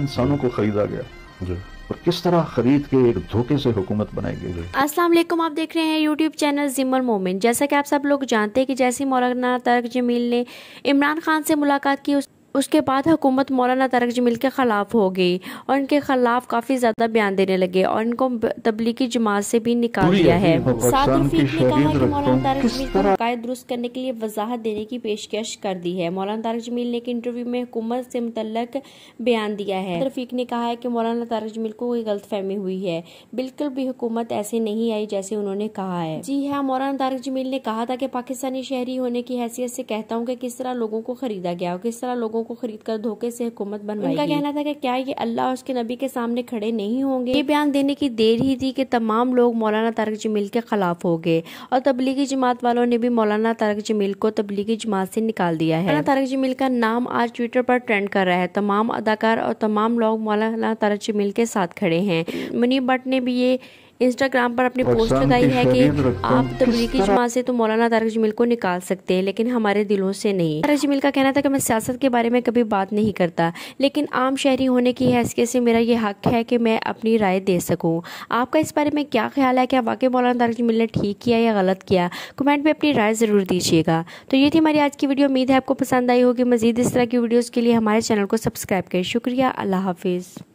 इंसानों को खरीदा गया जी और किस तरह खरीद के एक धोखे से हुकूमत बनाई गई अस्सलाम वालेकुम आप देख रहे हैं यूट्यूब चैनल जिमर मोमेंट जैसा कि आप सब लोग जानते हैं कि जैसी मौलाना तर्क जमील ने इमरान खान से मुलाकात की उस उसके बाद हुकूमत मौलाना तारक जमील के ख़िलाफ़ हो गई और इनके ख़िलाफ़ काफ़ी ज़्यादा बयान देने लगे और इनको तबलीगी जमात से भी निकाल दिया है साथ ही ने कहा कि मौलाना तारक जमील को हकायद दुरुस्त करने के लिए वजाहत देने की पेशकश कर दी है मौलाना तारक जमील ने एक इंटरव्यू में हुकूमत से मुतलक बयान दिया है रफीक ने कहा है कि मौलाना तारक जमील को कोई गलत फहमी हुई है बिल्कुल भी हुकूमत ऐसे नहीं आई जैसे उन्होंने कहा है जी हाँ मौलाना तारक जमील ने कहा था कि पाकिस्तानी शहरी होने की हैसियत से कहता हूँ कि किस तरह लोगों को खरीदा गया और किस तरह लोगों लोगों को खरीद कर धोखे से हुकूमत बनवाई उनका कहना था कि क्या ये अल्लाह और उसके नबी के सामने खड़े नहीं होंगे ये बयान देने की देर ही थी कि तमाम लोग मौलाना तारक जमील के खिलाफ हो गए और तबलीगी जमात वालों ने भी मौलाना तारक जमील को तबलीगी जमात से निकाल दिया है मौलाना तारक जमील का नाम आज ट्विटर पर ट्रेंड कर रहा है तमाम अदाकार और तमाम लोग मौलाना तारक जमील के साथ खड़े हैं मुनीब भट्ट ने भी ये इंस्टाग्राम पर अपनी पोस्ट लगाई है कि आप तबलीगी जमा से तो मौलाना तारक जमील को निकाल सकते हैं लेकिन हमारे दिलों से नहीं तारक जमील का कहना था कि मैं सियासत के बारे में कभी बात नहीं करता लेकिन आम शहरी होने की हैसियत से मेरा ये हक है कि मैं अपनी राय दे सकूँ आपका इस बारे में क्या ख्याल है क्या वाकई मौलाना तारक जमील ने ठीक किया या गलत किया कमेंट में अपनी राय ज़रूर दीजिएगा तो ये थी हमारी आज की वीडियो उम्मीद है आपको पसंद आई होगी मजीद इस तरह की वीडियोज़ के लिए हमारे चैनल को सब्सक्राइब करें शुक्रिया अल्लाह हाफिज़